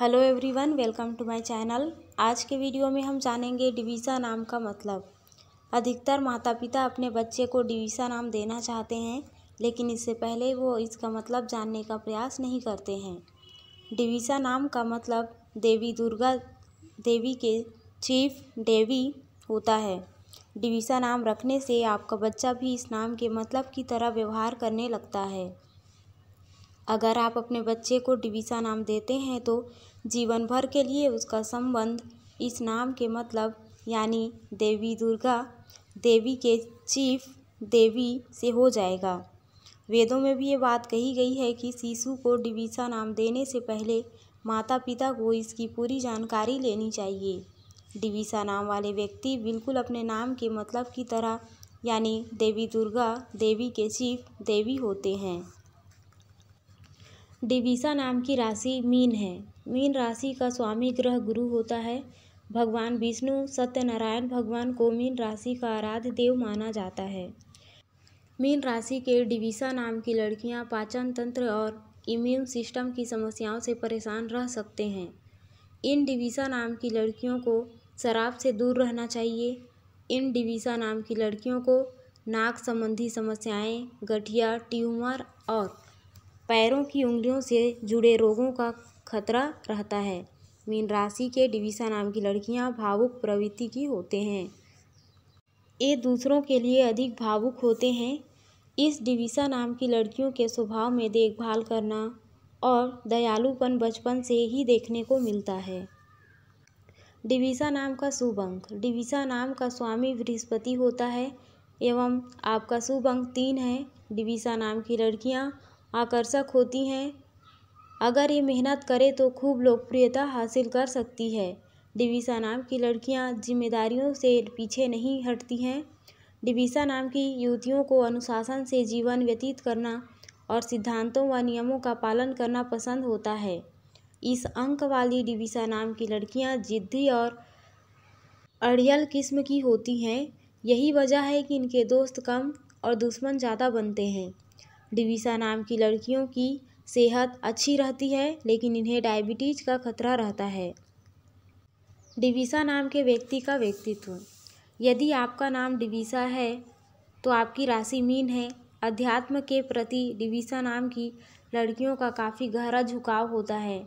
hello everyone welcome to my channel आज के video में हम जानेंगे डिवीज़ा नाम का मतलब अधिकतर माता पिता अपने बच्चे को डिवीज़ा नाम देना चाहते हैं लेकिन इससे पहले वो इसका मतलब जानने का प्रयास नहीं करते हैं डिवीज़ा नाम का मतलब देवी दुर्गा देवी के चीफ देवी होता है डिवीज़ा नाम रखने से आपका बच्चा भी इस नाम के मतलब की तरह व्यवहार करने लगता है अगर आप अपने बच्चे को डिविशा नाम देते हैं तो जीवन भर के लिए उसका संबंध इस नाम के मतलब यानी देवी दुर्गा देवी के चीफ देवी से हो जाएगा वेदों में भी ये बात कही गई है कि शिशु को डिविशा नाम देने से पहले माता पिता को इसकी पूरी जानकारी लेनी चाहिए डिविशा नाम वाले व्यक्ति बिल्कुल अपने नाम के मतलब की तरह यानी देवी दुर्गा देवी के चीफ देवी होते हैं डिवीसा नाम की राशि मीन है मीन राशि का स्वामी ग्रह गुरु होता है भगवान विष्णु सत्यनारायण भगवान को मीन राशि का आराध्य देव माना जाता है मीन राशि के डिवीसा नाम की लड़कियां पाचन तंत्र और इम्यून सिस्टम की समस्याओं से परेशान रह सकते हैं इन डिवीसा नाम की लड़कियों को शराब से दूर रहना चाहिए इन डिवीसा नाम की लड़कियों को नाक संबंधी समस्याएं गठिया ट्यूमर और पैरों की उंगलियों से जुड़े रोगों का खतरा रहता है मीन राशि के डिविसा नाम की लड़कियां भावुक प्रवृत्ति की होते हैं ये दूसरों के लिए अधिक भावुक होते हैं इस डिविसा नाम की लड़कियों के स्वभाव में देखभाल करना और दयालुपन बचपन से ही देखने को मिलता है डिविसा नाम का शुभ अंक डिविसा नाम का स्वामी बृहस्पति होता है एवं आपका शुभ अंक तीन है डिविसा नाम की लड़कियाँ आकर्षक होती हैं अगर ये मेहनत करें तो खूब लोकप्रियता हासिल कर सकती है डिवीसा नाम की लड़कियां जिम्मेदारियों से पीछे नहीं हटती हैं डिवीसा नाम की युवतियों को अनुशासन से जीवन व्यतीत करना और सिद्धांतों व नियमों का पालन करना पसंद होता है इस अंक वाली डिवीसा नाम की लड़कियां जिद्दी और अड़ियल किस्म की होती हैं यही वजह है कि इनके दोस्त कम और दुश्मन ज़्यादा बनते हैं डिविशा नाम की लड़कियों की सेहत अच्छी रहती है लेकिन इन्हें डायबिटीज़ का खतरा रहता है डिविशा नाम के व्यक्ति का व्यक्तित्व यदि आपका नाम डिवीसा है तो आपकी राशि मीन है अध्यात्म के प्रति डिविशा नाम की लड़कियों का काफ़ी गहरा झुकाव होता है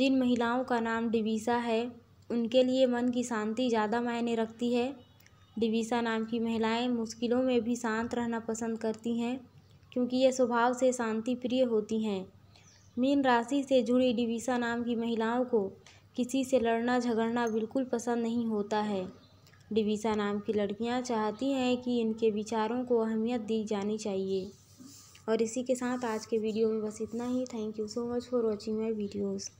जिन महिलाओं का नाम डिविशा है उनके लिए मन की शांति ज़्यादा मायने रखती है डिविशा नाम की महिलाएं मुश्किलों में भी शांत रहना पसंद करती हैं क्योंकि ये स्वभाव से शांति प्रिय होती हैं मीन राशि से जुड़ी डिविसा नाम की महिलाओं को किसी से लड़ना झगड़ना बिल्कुल पसंद नहीं होता है डिविसा नाम की लड़कियां चाहती हैं कि इनके विचारों को अहमियत दी जानी चाहिए और इसी के साथ आज के वीडियो में बस इतना ही thank you so much for watching my videos